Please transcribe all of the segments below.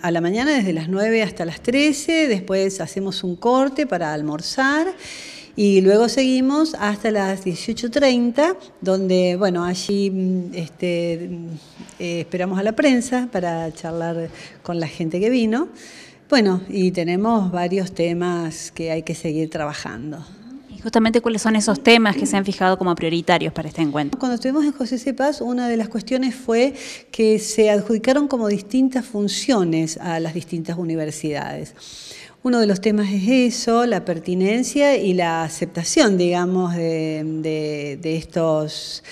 A la mañana desde las 9 hasta las 13, después hacemos un corte para almorzar y luego seguimos hasta las 18.30, donde, bueno, allí mm, este, mm, eh, esperamos a la prensa para charlar con la gente que vino. Bueno, y tenemos varios temas que hay que seguir trabajando justamente cuáles son esos temas que se han fijado como prioritarios para este encuentro. Cuando estuvimos en José C. Paz, una de las cuestiones fue que se adjudicaron como distintas funciones a las distintas universidades. Uno de los temas es eso, la pertinencia y la aceptación, digamos, de, estos,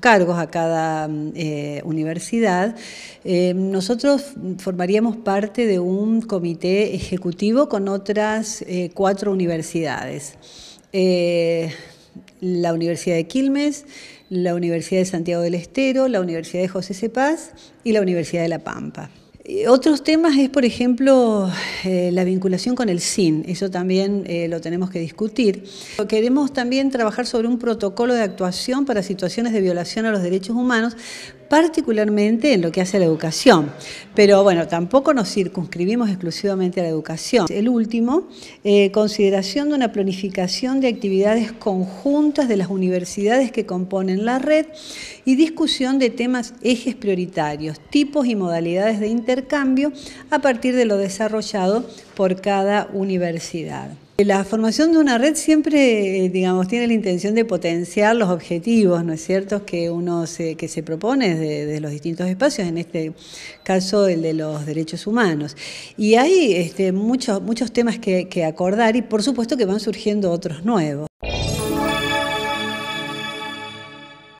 cargos a cada eh, universidad. Eh, nosotros formaríamos parte de un comité ejecutivo con otras eh, cuatro universidades. Eh, la Universidad de Quilmes, la Universidad de Santiago del Estero, la Universidad de José Cepaz y la Universidad de La Pampa. Eh, otros temas es, por ejemplo, eh, la vinculación con el SIN. Eso también eh, lo tenemos que discutir. Queremos también trabajar sobre un protocolo de actuación para situaciones de violación a los derechos humanos, particularmente en lo que hace a la educación. Pero bueno, tampoco nos circunscribimos exclusivamente a la educación. El último, consideración de una planificación de actividades conjuntas de las universidades que componen la red y discusión de temas ejes prioritarios, tipos y modalidades de intercambio cambio a partir de lo desarrollado por cada universidad. La formación de una red siempre, eh, digamos, tiene la intención de potenciar los objetivos, ¿no es cierto?, que uno se, que se propone de los distintos espacios, en este caso el de los derechos humanos. Y hay este, muchos, muchos temas que acordar y por supuesto que van surgiendo otros nuevos.